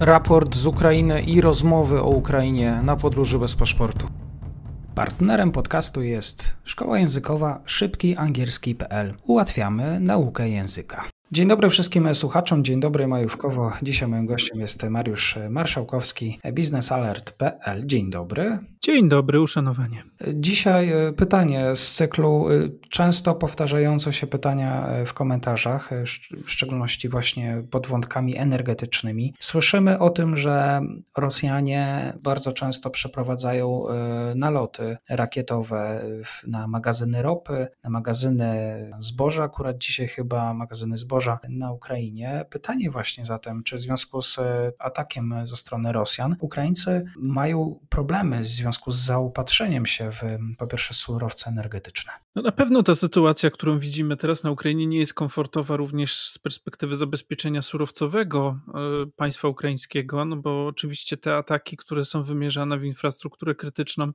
raport z Ukrainy i rozmowy o Ukrainie na podróży bez paszportu. Partnerem podcastu jest szkoła językowa szybkiangielski.pl. Ułatwiamy naukę języka. Dzień dobry wszystkim słuchaczom, dzień dobry Majówkowo. Dzisiaj moim gościem jest Mariusz Marszałkowski, biznesalert.pl. Dzień dobry. Dzień dobry, uszanowanie. Dzisiaj e, pytanie z cyklu, e, często powtarzające się pytania e, w komentarzach, w szczególności właśnie pod wątkami energetycznymi. Słyszymy o tym, że Rosjanie bardzo często przeprowadzają naloty rakietowe na magazyny ropy, na magazyny zboża, akurat dzisiaj chyba magazyny zboża na Ukrainie. Pytanie właśnie zatem, czy w związku z atakiem ze strony Rosjan Ukraińcy mają problemy w związku z zaopatrzeniem się w po pierwsze surowce energetyczne. No na pewno ta sytuacja, którą widzimy teraz na Ukrainie, nie jest komfortowa również z perspektywy zabezpieczenia surowcowego e, państwa ukraińskiego, no bo oczywiście te ataki, które są wymierzane w infrastrukturę krytyczną,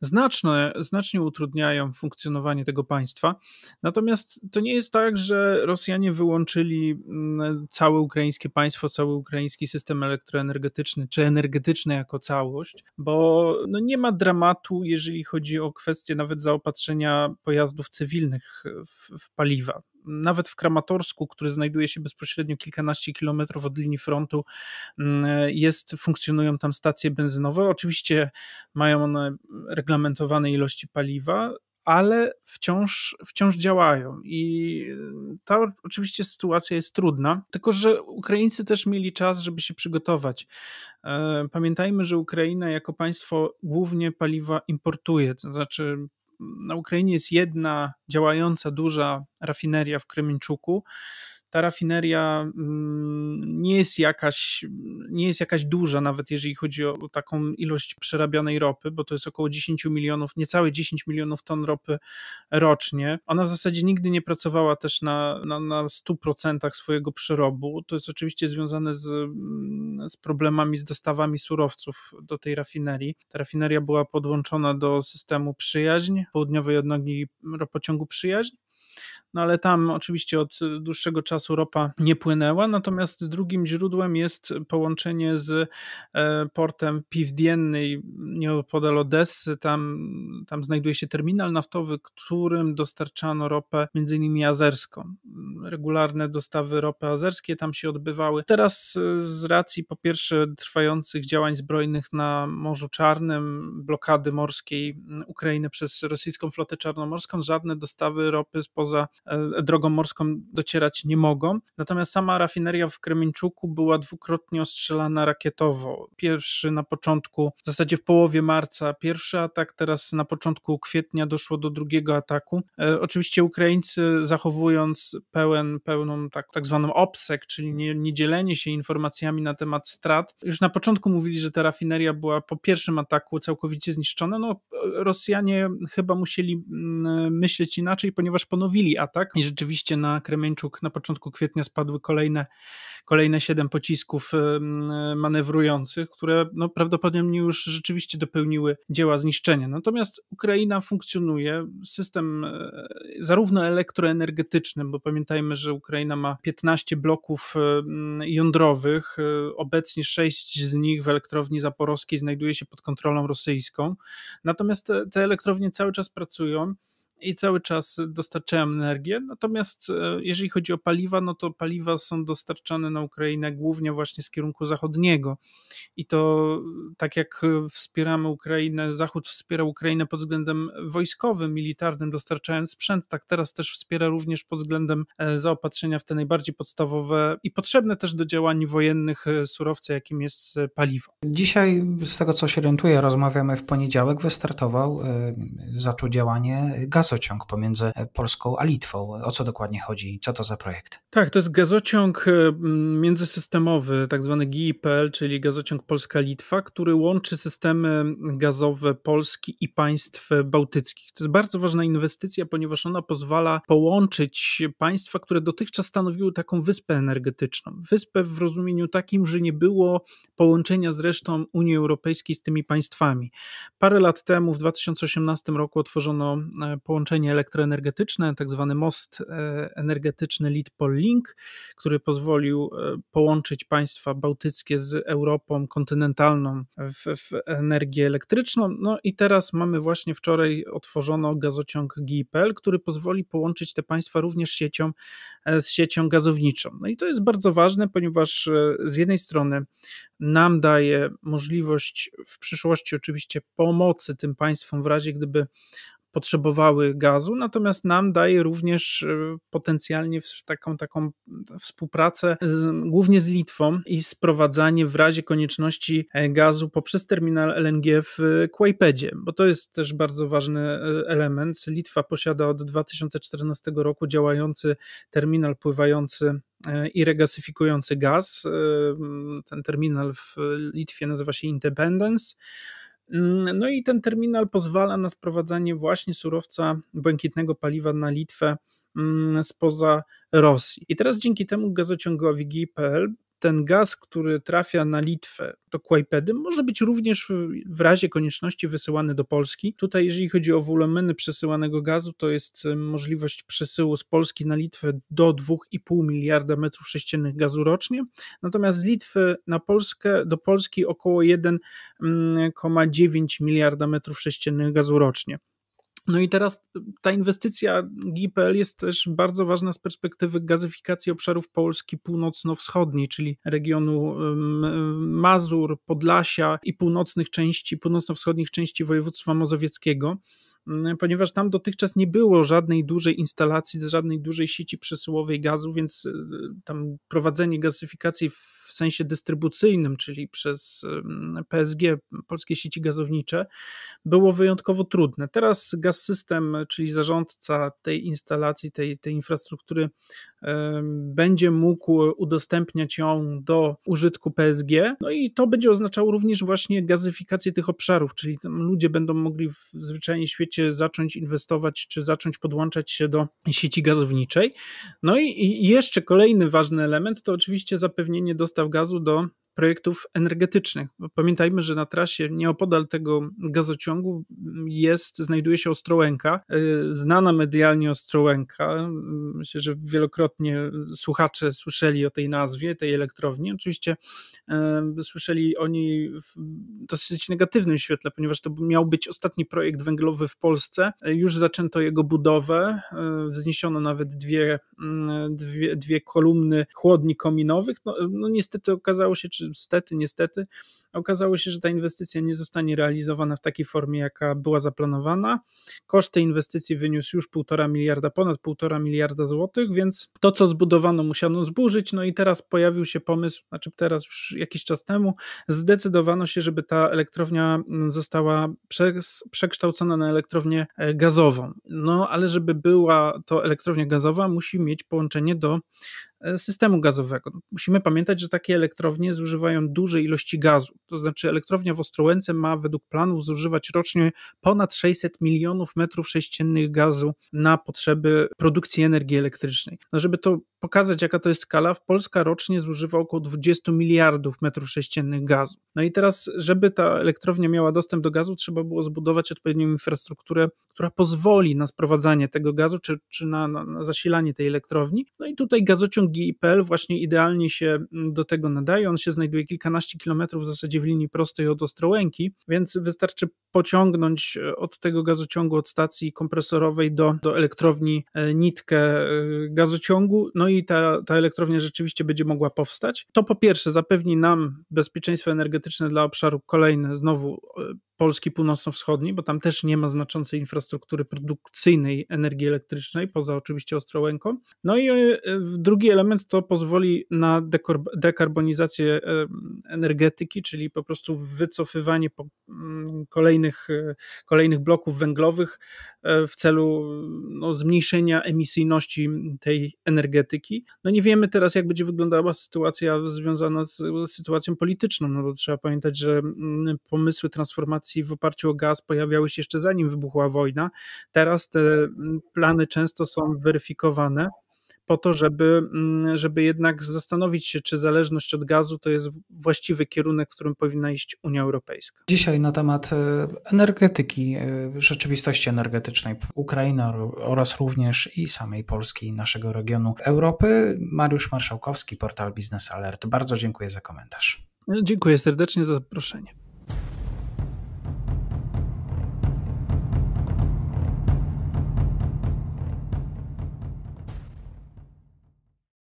znaczne, znacznie utrudniają funkcjonowanie tego państwa. Natomiast to nie jest tak, że Rosjanie wyłączyli mm, całe ukraińskie państwo, cały ukraiński system elektroenergetyczny, czy energetyczny jako całość, bo no nie ma dramatu, jeżeli chodzi chodzi o kwestię nawet zaopatrzenia pojazdów cywilnych w, w paliwa nawet w Kramatorsku, który znajduje się bezpośrednio kilkanaście kilometrów od linii frontu, mm, jest, funkcjonują tam stacje benzynowe. Oczywiście mają one reglamentowane ilości paliwa, ale wciąż, wciąż działają. I y, ta oczywiście sytuacja jest trudna, tylko że Ukraińcy też mieli czas, żeby się przygotować. E, pamiętajmy, że Ukraina jako państwo głównie paliwa importuje, to znaczy na Ukrainie jest jedna działająca duża rafineria w Kremeńczuku, ta rafineria mm, nie jest jakaś, nie jest jakaś duża, nawet jeżeli chodzi o taką ilość przerabianej ropy, bo to jest około 10 milionów, niecałe 10 milionów ton ropy rocznie. Ona w zasadzie nigdy nie pracowała też na, na, na 100% swojego przerobu. To jest oczywiście związane z, mm, z problemami z dostawami surowców do tej rafinerii. Ta rafineria była podłączona do systemu przyjaźń, południowej odnogi ropociągu przyjaźń no ale tam oczywiście od dłuższego czasu ropa nie płynęła, natomiast drugim źródłem jest połączenie z e, portem Piwdienny nieopodal Odessy, tam, tam znajduje się terminal naftowy, którym dostarczano ropę między innymi azerską. Regularne dostawy ropy azerskie tam się odbywały. Teraz e, z racji po pierwsze trwających działań zbrojnych na Morzu Czarnym, blokady morskiej Ukrainy przez rosyjską flotę czarnomorską, żadne dostawy ropy spoza E, drogą morską docierać nie mogą. Natomiast sama rafineria w Kremieńczuku była dwukrotnie ostrzelana rakietowo. Pierwszy na początku, w zasadzie w połowie marca pierwszy atak, teraz na początku kwietnia doszło do drugiego ataku. E, oczywiście Ukraińcy zachowując pełen, pełną tak, tak zwaną obsek, czyli nie, nie dzielenie się informacjami na temat strat. Już na początku mówili, że ta rafineria była po pierwszym ataku całkowicie zniszczona. No, Rosjanie chyba musieli mm, myśleć inaczej, ponieważ ponowili atak atak. I rzeczywiście na Kremieńczuk na początku kwietnia spadły kolejne, kolejne 7 pocisków manewrujących, które no, prawdopodobnie już rzeczywiście dopełniły dzieła zniszczenia. Natomiast Ukraina funkcjonuje, system e, zarówno elektroenergetyczny, bo pamiętajmy, że Ukraina ma 15 bloków jądrowych, e, obecnie 6 z nich w elektrowni zaporowskiej znajduje się pod kontrolą rosyjską. Natomiast te, te elektrownie cały czas pracują i cały czas dostarczałem energię. Natomiast e, jeżeli chodzi o paliwa, no to paliwa są dostarczane na Ukrainę głównie właśnie z kierunku zachodniego. I to e, tak jak e, wspieramy Ukrainę, Zachód wspiera Ukrainę pod względem wojskowym, militarnym, dostarczając sprzęt, tak teraz też wspiera również pod względem zaopatrzenia w te najbardziej podstawowe i potrzebne też do działań wojennych surowce, jakim jest paliwo. Dzisiaj, z tego co się orientuję, rozmawiamy w poniedziałek, wystartował, zaczął działanie gaz gazociąg pomiędzy e, Polską a Litwą. O co dokładnie chodzi? Co to za projekt? Tak, to jest gazociąg e, międzysystemowy, tak zwany GIPL, czyli gazociąg Polska-Litwa, który łączy systemy gazowe Polski i państw bałtyckich. To jest bardzo ważna inwestycja, ponieważ ona pozwala połączyć państwa, które dotychczas stanowiły taką wyspę energetyczną. Wyspę w rozumieniu takim, że nie było połączenia z resztą Unii Europejskiej z tymi państwami. Parę lat temu, w 2018 roku, otworzono e, połączenie połączenie elektroenergetyczne, tak zwany most e, energetyczny Litpol Link, który pozwolił e, połączyć państwa bałtyckie z Europą kontynentalną w, w energię elektryczną. No i teraz mamy właśnie wczoraj otworzono gazociąg GIPL, który pozwoli połączyć te państwa również siecią, e, z siecią gazowniczą. No i to jest bardzo ważne, ponieważ z jednej strony nam daje możliwość w przyszłości oczywiście pomocy tym państwom w razie gdyby potrzebowały gazu, natomiast nam daje również e, potencjalnie taką, taką współpracę z, głównie z Litwą i sprowadzanie w razie konieczności e, gazu poprzez terminal LNG w e, Kłajpedzie, bo to jest też bardzo ważny element. Litwa posiada od 2014 roku działający terminal pływający i regasyfikujący gaz. Ten terminal w Litwie nazywa się Independence. Mm, no i ten terminal pozwala na sprowadzanie właśnie surowca błękitnego paliwa na Litwę mm, spoza Rosji. I teraz dzięki temu gazociągowi GPL ten gaz, który trafia na Litwę do Kłajpedy, może być również w, w razie konieczności wysyłany do Polski. Tutaj, jeżeli chodzi o wolumeny przesyłanego gazu, to jest możliwość przesyłu z Polski na Litwę do 2,5 miliarda metrów sześciennych gazu rocznie, natomiast z Litwy na Polskę, do Polski około 1,9 mm, miliarda metrów sześciennych gazu rocznie. No i teraz y, ta inwestycja GIPL jest też bardzo ważna z perspektywy gazyfikacji obszarów Polski północno-wschodniej, czyli regionu y, Mazur, Podlasia i północnych części, północno-wschodnich części województwa mazowieckiego y, ponieważ tam dotychczas nie było żadnej dużej instalacji, żadnej dużej sieci przesyłowej gazu, więc tam prowadzenie gazyfikacji w w sensie dystrybucyjnym, czyli przez PSG, polskie sieci gazownicze, było wyjątkowo trudne. Teraz Gaz System, czyli zarządca tej instalacji, tej, tej infrastruktury, będzie mógł udostępniać ją do użytku PSG. No i to będzie oznaczało również właśnie gazyfikację tych obszarów, czyli ludzie będą mogli w zwyczajnie świecie zacząć inwestować czy zacząć podłączać się do sieci gazowniczej. No i, i jeszcze kolejny ważny element to oczywiście zapewnienie dostaw dostaw gazu do projektów energetycznych. Pamiętajmy, że na trasie nieopodal tego gazociągu jest, znajduje się Ostrołęka, e, znana medialnie Ostrołęka. Myślę, że wielokrotnie słuchacze słyszeli o tej nazwie, tej elektrowni. Oczywiście e, słyszeli o niej w dosyć negatywnym świetle, ponieważ to miał być ostatni projekt węglowy w Polsce. E, już zaczęto jego budowę, wzniesiono nawet dwie, mm, dwie, dwie kolumny chłodni kominowych. No, no niestety okazało się, czy stety, niestety, okazało się, że ta inwestycja nie zostanie realizowana w takiej formie, jaka była zaplanowana. Koszty inwestycji wyniósł już 1,5 miliarda, ponad 1,5 miliarda złotych, więc to, co zbudowano, musiano zburzyć. No i teraz pojawił się pomysł, znaczy teraz już jakiś czas temu, zdecydowano się, żeby ta elektrownia została przekształcona na elektrownię e, gazową. No ale żeby była to elektrownia gazowa, musi mieć połączenie do systemu gazowego. Musimy pamiętać, że takie elektrownie zużywają duże ilości gazu to znaczy elektrownia w Ostrołęce ma według planów zużywać rocznie ponad 600 milionów metrów sześciennych gazu na potrzeby produkcji energii elektrycznej. No żeby to pokazać, jaka to jest skala, Polska rocznie zużywa około 20 miliardów metrów sześciennych gazu. No i teraz, żeby ta elektrownia miała dostęp do gazu, trzeba było zbudować odpowiednią infrastrukturę, która pozwoli na sprowadzanie tego gazu, czy, czy na, na, na zasilanie tej elektrowni. No i tutaj gazociąg GIPL właśnie idealnie się mm, do tego nadaje. On się znajduje kilkanaście kilometrów w zasadzie w linii prostej od Ostrołęki, więc wystarczy pociągnąć e, od tego gazociągu, od stacji kompresorowej do, do elektrowni e, nitkę e, gazociągu, no i ta, ta elektrownia rzeczywiście będzie mogła powstać. To po pierwsze zapewni nam bezpieczeństwo energetyczne dla obszaru kolejne, znowu Polski północno-wschodniej, bo tam też nie ma znaczącej infrastruktury produkcyjnej energii elektrycznej, poza oczywiście Ostrołęką. No i e, drugi element to pozwoli na dekarbonizację e, energetyki, czyli po prostu wycofywanie mm, kolejnych, e, kolejnych bloków węglowych w celu no, zmniejszenia emisyjności tej energetyki. No nie wiemy teraz, jak będzie wyglądała sytuacja związana z sytuacją polityczną, no bo trzeba pamiętać, że mm, pomysły transformacji w oparciu o gaz pojawiały się jeszcze zanim wybuchła wojna. Teraz te mm, plany często są weryfikowane po to, żeby, mm, żeby jednak zastanowić się, czy zależność od gazu to jest właściwy kierunek, w którym powinna iść Unia Europejska. Dzisiaj na temat e, energetyki, e, rzeczywistości energetycznej Ukrainy oraz również i samej Polski i naszego regionu Europy, Mariusz Marszałkowski, portal Biznes Alert. Bardzo dziękuję za komentarz. Dziękuję serdecznie za zaproszenie.